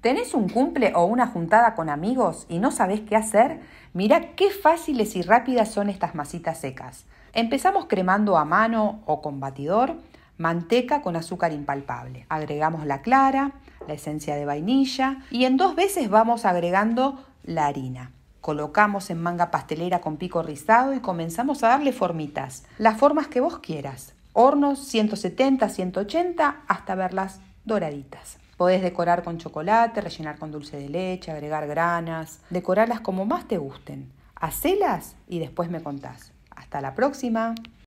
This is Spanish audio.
¿Tenés un cumple o una juntada con amigos y no sabés qué hacer? Mira qué fáciles y rápidas son estas masitas secas. Empezamos cremando a mano o con batidor manteca con azúcar impalpable. Agregamos la clara, la esencia de vainilla y en dos veces vamos agregando la harina. Colocamos en manga pastelera con pico rizado y comenzamos a darle formitas, las formas que vos quieras. Hornos 170, 180 hasta verlas doraditas. Podés decorar con chocolate, rellenar con dulce de leche, agregar granas, decorarlas como más te gusten. Hacelas y después me contás. Hasta la próxima.